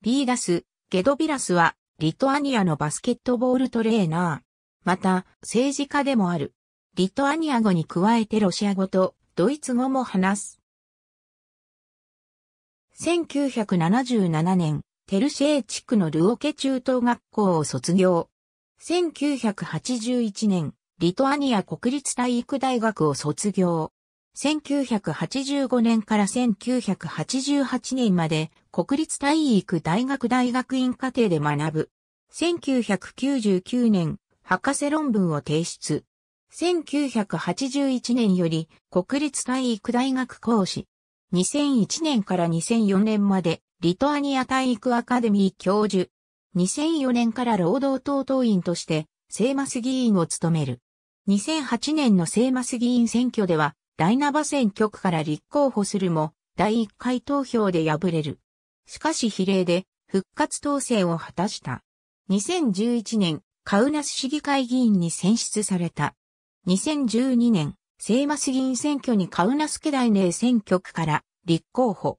ビーダス、ゲドビラスは、リトアニアのバスケットボールトレーナー。また、政治家でもある。リトアニア語に加えてロシア語とドイツ語も話す。1977年、テルシェー地区のルオケ中等学校を卒業。1981年、リトアニア国立体育大学を卒業。1985年から1988年まで国立体育大学大学院課程で学ぶ。1999年、博士論文を提出。1981年より国立体育大学講師。2001年から2004年までリトアニア体育アカデミー教授。2004年から労働党党員としてセーマス議員を務める。2008年のセーマス議員選挙では、第7選挙区から立候補するも、第1回投票で敗れる。しかし比例で復活当選を果たした。2011年、カウナス市議会議員に選出された。2012年、セイマス議員選挙にカウナスケ大名選挙区から立候補。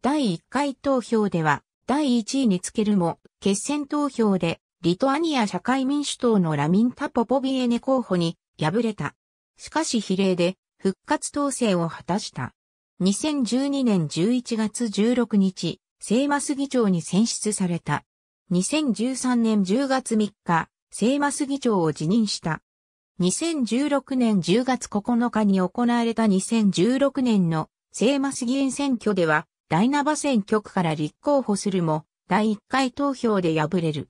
第1回投票では第1位につけるも、決選投票でリトアニア社会民主党のラミンタ・ポポビエネ候補に敗れた。しかし比例で復活当選を果たした。2012年11月16日、聖マス議長に選出された。2013年10月3日、聖マス議長を辞任した。2016年10月9日に行われた2016年の聖マス議員選挙では、第7選挙区から立候補するも、第1回投票で敗れる。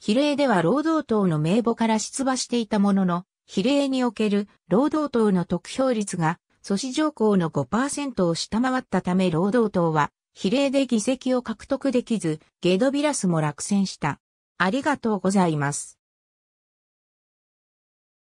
比例では労働党の名簿から出馬していたものの、比例における労働党の得票率が、阻止条項の5%を下回ったため労働党は、比例で議席を獲得できず、ゲドビラスも落選した。ありがとうございます。